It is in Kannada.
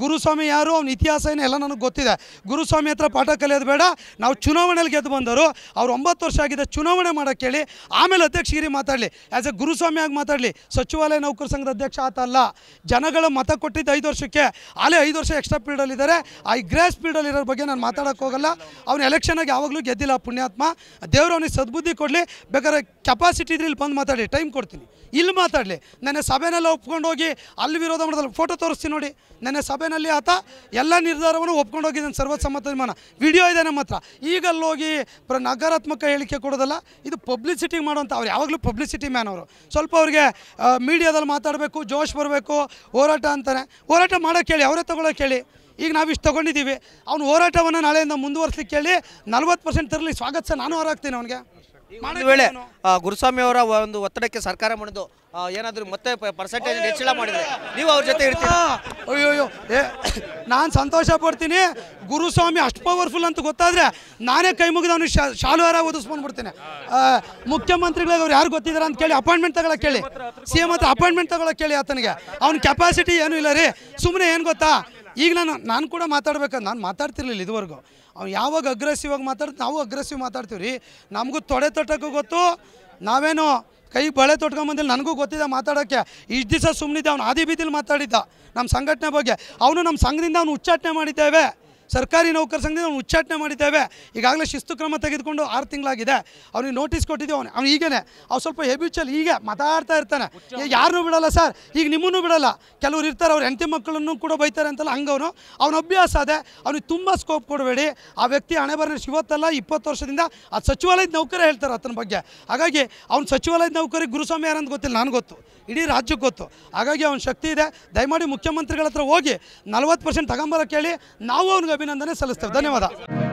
ಗುರುಸ್ವಾಮಿ ಯಾರು ಅವ್ನ ಇತಿಹಾಸ ಏನು ಎಲ್ಲ ನನಗೆ ಗೊತ್ತಿದೆ ಗುರುಸ್ವಾಮಿ ಹತ್ರ ಪಾಠ ಕಲಿಯೋದು ಬೇಡ ನಾವು ಚುನಾವಣೆಯಲ್ಲಿ ಗೆದ್ದು ಬಂದರು ಅವ್ರು ಒಂಬತ್ತು ವರ್ಷ ಆಗಿದೆ ಚುನಾವಣೆ ಮಾಡೋಕ್ಕೆ ಹೇಳಿ ಆಮೇಲೆ ಅಧ್ಯಕ್ಷಗಿರಿ ಮಾತಾಡಲಿ ಆ್ಯಸ್ ಎ ಗುರುಸ್ವಾಮಿಯಾಗಿ ಮಾತಾಡಲಿ ಸಚಿವಾಲಯ ನೌಕರ ಸಂಘದ ಅಧ್ಯಕ್ಷ ಆತಲ್ಲ ಜನಗಳ ಮತ ಕೊಟ್ಟಿದ್ದು ಐದು ವರ್ಷಕ್ಕೆ ಆಲೇ ಐದು ವರ್ಷ ಎಕ್ಸ್ಟ್ರಾ ಇದ್ದಾರೆ ಆ ಗ್ರೇಸ್ ಸ್ಪೀಡಲ್ಲಿರೋ ಬಗ್ಗೆ ನಾನು ಮಾತಾಡೋಕ್ಕೆ ಹೋಗಲ್ಲ ಅವ್ನು ಎಲೆಕ್ಷನಾಗಿ ಯಾವಾಗಲೂ ಗೆದ್ದಿಲ್ಲ ಪುಣ್ಯಾತ್ಮ ದೇವರು ಅವನಿಗೆ ಸದ್ಬುದ್ಧಿ ಕೊಡಲಿ ಬೇಕಾದ್ರೆ ಕೆಪಾಸಿಟಿ ಇದ್ರೆ ಇಲ್ಲಿ ಬಂದು ಮಾತಾಡಿ ಟೈಮ್ ಕೊಡ್ತೀನಿ ಇಲ್ಲಿ ಮಾತಾಡಲಿ ನೆನೆ ಸಭೆನೆಲ್ಲ ಒಪ್ಕೊಂಡು ಹೋಗಿ ಅಲ್ಲಿ ವಿರೋಧ ಮಾಡೋದಲ್ಲ ಫೋಟೋ ತೋರಿಸ್ತೀನಿ ನೋಡಿ ನೆನೆ ಸಭೆಯಲ್ಲಿ ಆತ ಎಲ್ಲ ನಿರ್ಧಾರವನ್ನು ಒಪ್ಕೊಂಡು ಹೋಗಿದ್ದಾನೆ ಸರ್ವಸಮ್ಮತ ತೀರ್ಮಾನ ವಿಡಿಯೋ ಇದೆ ನಮ್ಮ ಹತ್ರ ಈಗಲ್ಲೋಗಿ ಪ್ರ ನಕಾರಾತ್ಮಕ ಹೇಳಿಕೆ ಕೊಡೋದಲ್ಲ ಇದು ಪಬ್ಲಿಸಿಟಿ ಮಾಡುವಂಥ ಅವ್ರು ಯಾವಾಗಲೂ ಪಬ್ಲಿಸಿಟಿ ಮ್ಯಾನ್ ಅವರು ಸ್ವಲ್ಪ ಅವ್ರಿಗೆ ಮೀಡಿಯಾದಲ್ಲಿ ಮಾತಾಡಬೇಕು ಜೋಶ್ ಬರಬೇಕು ಹೋರಾಟ ಅಂತಾರೆ ಹೋರಾಟ ಮಾಡೋಕ್ಕೆ ಹೇಳಿ ಅವರೇ ತಗೊಳ್ಳೋಕೆ ಹೇಳಿ ಈಗ ಇಷ್ಟು ತೊಗೊಂಡಿದ್ದೀವಿ ಅವ್ನು ಹೋರಾಟವನ್ನು ನಾಳೆಯಿಂದ ಮುಂದುವರ್ಸಲಿಕ್ಕೆ ಹೇಳಿ ನಲ್ವತ್ತು ಪರ್ಸೆಂಟ್ ತರಲಿ ಸ್ವಾಗತ ನಾನು ಹೊರಾಗ್ತೀನಿ ಅವನಿಗೆ ಒಂದು ವೇಳೆ ಗುರುಸ್ವಾಮಿ ಅವರ ಒಂದು ಒತ್ತಡಕ್ಕೆ ಸರ್ಕಾರ ಮಾಡಿದ್ದು ಏನಾದರೂ ಮತ್ತೆ ಪರ್ಸೆಂಟೇಜ್ ಹೆಚ್ಚಳ ಮಾಡಿದರೆ ನೀವು ಅವ್ರ ಜೊತೆ ಇರ್ತೀರಾ ಏ ನಾನು ಸಂತೋಷ ಪಡ್ತೀನಿ ಗುರುಸ್ವಾಮಿ ಅಷ್ಟು ಪವರ್ಫುಲ್ ಅಂತ ಗೊತ್ತಾದರೆ ನಾನೇ ಕೈ ಮುಗಿದು ಅವನು ಶಾ ಶಾಲುವಾರ ಓದಿಸ್ಕೊಂಡು ಬಿಡ್ತೀನಿ ಮುಖ್ಯಮಂತ್ರಿಗಳಿಗೆ ಅವ್ರು ಯಾರು ಗೊತ್ತಿದ್ದಾರೆ ಅಂತ ಕೇಳಿ ಅಪಾಯಿಂಟ್ಮೆಂಟ್ ತಗೊಳಕ್ಕೆ ಕೇಳಿ ಸಿ ಎಮ್ ಹತ್ರ ಅಪಾಯಿಂಟ್ಮೆಂಟ್ ತಗೊಳಕ್ಕೆ ಕೇಳಿ ಆತನಿಗೆ ಅವ್ನ ಕೆಪಾಸಿಟಿ ಏನೂ ಇಲ್ಲ ರೀ ಸುಮ್ಮನೆ ಏನು ಗೊತ್ತಾ ಈಗ ನಾನು ನಾನು ಕೂಡ ಮಾತಾಡ್ಬೇಕು ನಾನು ಮಾತಾಡ್ತಿರ್ಲಿಲ್ಲ ಇದುವರೆಗೂ ಅವ್ನು ಯಾವಾಗ ಅಗ್ರೆಸಿವ್ ಆಗಿ ನಾವು ಅಗ್ರೆಸಿವ್ ಮಾತಾಡ್ತೀವಿ ರೀ ನಮಗೂ ತೊಡೆ ತಟ್ಟಕ್ಕೂ ಗೊತ್ತು ನಾವೇನು ಕೈ ಬಳೆ ತೊಟ್ಕೊಂಬಂದಿಲ್ಲ ನನಗೂ ಗೊತ್ತಿದೆ ಮಾತಾಡೋಕ್ಕೆ ಇಷ್ಟು ದಿವಸ ಸುಮ್ಮನಿದ್ದೆ ಅವನು ಆದಿ ಬೀದಿಲಿ ಮಾತಾಡಿದ್ದ ನಮ್ಮ ಸಂಘಟನೆ ಬಗ್ಗೆ ಅವನು ನಮ್ಮ ಸಂಘದಿಂದ ಅವನು ಉಚ್ಚಾಟನೆ ಮಾಡಿದ್ದೇವೆ ಸರ್ಕಾರಿ ನೌಕರ ಸಂಘದಿಂದ ಅವನು ಉಚ್ಚಾಟನೆ ಮಾಡಿದ್ದೇವೆ ಈಗಾಗಲೇ ಶಿಸ್ತು ಕ್ರಮ ತೆಗೆದುಕೊಂಡು ಆರು ತಿಂಗಳಾಗಿದೆ ಅವ್ನಿಗೆ ನೋಟಿಸ್ ಕೊಟ್ಟಿದ್ದೀವಿ ಅವನು ಅವ್ನು ಈಗೇನೆ ಅವ್ನು ಸ್ವಲ್ಪ ಹೆಬಿಚಲ್ ಹೀಗೆ ಮಾತಾಡ್ತಾ ಇರ್ತಾನೆ ಯಾರನ್ನೂ ಬಿಡಲ್ಲ ಸರ್ ಈಗ ನಿಮ್ಮನ್ನು ಬಿಡಲ್ಲ ಕೆಲವರು ಇರ್ತಾರೆ ಅವ್ರು ಹೆಂಡತಿ ಮಕ್ಕಳನ್ನು ಕೂಡ ಬೈತಾರೆ ಅಂತಲ್ಲ ಹಂಗವನು ಅವನ ಅಭ್ಯಾಸ ಅದೇ ಅವ್ನಿಗೆ ತುಂಬ ಸ್ಕೋಪ್ ಕೊಡಬೇಡಿ ಆ ವ್ಯಕ್ತಿ ಹಣೆ ಬರ ಇವತ್ತಲ್ಲ ಇಪ್ಪತ್ತು ವರ್ಷದಿಂದ ಆ ಸಚಿವಾಲಯದ ನೌಕರೇ ಹೇಳ್ತಾರೆ ಅತನ ಬಗ್ಗೆ ಹಾಗಾಗಿ ಅವ್ನು ಸಚಿವಾಲಯದ ನೌಕರಿಗೆ ಗುರುಸ್ವಾಮಿ ಯಾರಂತ ಗೊತ್ತಿಲ್ಲ ನನಗೆ ಗೊತ್ತು ಇಡೀ ರಾಜ್ಯಕ್ಕೆ ಗೊತ್ತು ಹಾಗಾಗಿ ಅವ್ನ ಶಕ್ತಿ ಇದೆ ದಯಮಾಡಿ ಮುಖ್ಯಮಂತ್ರಿಗಳ ಹತ್ರ ಹೋಗಿ ನಲ್ವತ್ತು ಪರ್ಸೆಂಟ್ ತಗೊಂಬರೋಕ್ಕೆ ಕೇಳಿ ನಾವು ಅವ್ನಿಗೆ ಅಭಿನಂದನೆ ಸಲ್ಲಿಸ್ತೇವೆ ಧನ್ಯವಾದ